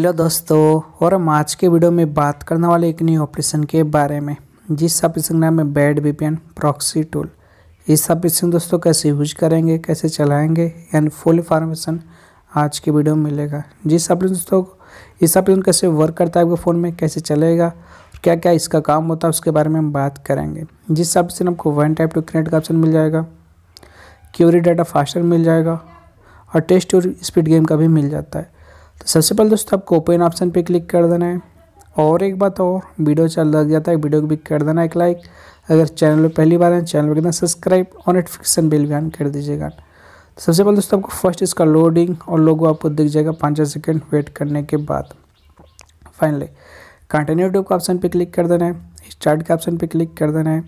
hello दोस्तों और हम आज के वीडियो में बात करने वाले एक न्यू ऑपरेशन के बारे में जिस ऑपरेशन का नाम है बैड बीपीएन प्रॉक्सी टूल इस ऑपरेशन दोस्तों कैसे यूज करेंगे कैसे चलाएंगे एंड फुल इंफॉर्मेशन आज के वीडियो में मिलेगा जिस ऑपरेशन दोस्तों इस ऑपरेशन कैसे वर्क करता है आपके फ़ोन में कैसे चलेगा क्या क्या इसका काम होता है उसके बारे में हम बात करेंगे जिस ऑपरेशन आपको वन टाइप टू क्रिएट का ऑप्शन मिल जाएगा क्यूरी डाटा फास्टर मिल जाएगा और टेस्ट और स्पीड गेम का भी मिल जाता है तो सबसे पहले दोस्तों आपको ओपन ऑप्शन पे क्लिक कर देना है और एक बात और वीडियो चल लग जाता है वीडियो को भी कर देना एक लाइक अगर चैनल पर पहली बार है चैनल पर कितना सब्सक्राइब और नोटिफिकेशन बिल भी ऑन कर दीजिएगा तो सबसे पहले दोस्तों आपको फर्स्ट इसका लोडिंग और लोगो आपको दिख जाएगा पाँच सेकेंड वेट करने के बाद फाइनली कंटिन्यू ट्यूब का ऑप्शन पे क्लिक कर देना है स्टार्ट के ऑप्शन पे क्लिक कर देना है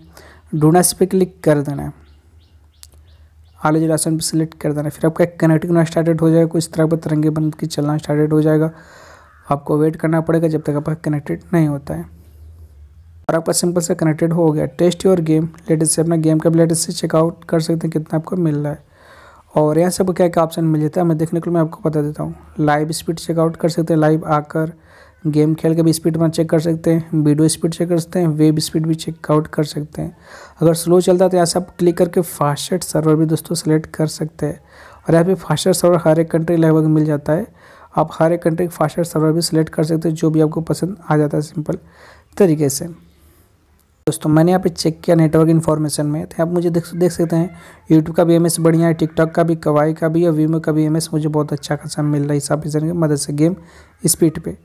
डोनास पे क्लिक कर देना है आले जलासन पर सिलेक्ट कर देना फिर आपका कनेक्ट करना स्टार्टेड हो जाएगा कुछ तरह पर तिरंगे बन के चलना स्टार्टेड हो जाएगा आपको वेट करना पड़ेगा जब तक आपका कनेक्टेड नहीं होता है और आपका सिंपल से कनेक्टेड हो गया टेस्ट योर गेम लेटेस्ट से अपना गेम का लेटेस्ट से चेकआउट कर सकते हैं कितना आपको मिल रहा है और यहाँ से आपको क्या क्या ऑप्शन मिल जाता है मैं देखने को मैं आपको बता देता हूँ लाइव स्पीड चेकआउट कर सकते हैं लाइव आकर गेम खेल के भी स्पीड अपना चेक कर सकते हैं वीडियो स्पीड चेक कर सकते हैं वेब स्पीड भी चेकआउट कर सकते हैं अगर स्लो चलता है तो यहाँ से आप क्लिक करके फास्टेस्ट सर्वर भी दोस्तों सेलेक्ट कर सकते हैं और यहाँ पे फास्टेस्ट सर्वर हर एक कंट्री लगभग मिल जाता है आप हर एक कंट्री का फास्टेस्ट सर्वर भी सिलेक्ट कर सकते हैं जो भी आपको पसंद आ जाता है सिंपल तरीके से दोस्तों मैंने यहाँ पे चेक किया नेटवर्क इन्फॉर्मेशन में तो आप मुझे देख देख सकते हैं यूट्यूब का भी एम बढ़िया है टिकटॉक का भी कवाई का भी और वीमो का भी एम मुझे बहुत अच्छा खासा मिल रहा है इस से मदद से गेम स्पीड पर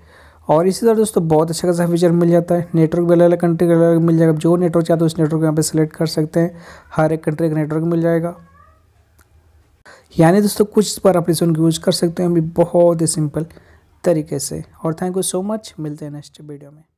और इसी तरह दोस्तों बहुत अच्छा खासा फीचर मिल जाता है नेटवर्क भी अलग अलग कंट्री का अलग मिल जाएगा जो नेटवर्क चाहते हो उस नेटवर्क यहाँ पे सेलेक्ट कर सकते हैं हर एक कंट्री का नेटवर्क मिल जाएगा यानी दोस्तों कुछ इस बार एप्लीकेशन को यूज़ कर सकते हैं भी बहुत ही सिंपल तरीके से और थैंक यू सो मच मिलते हैं नेक्स्ट वीडियो में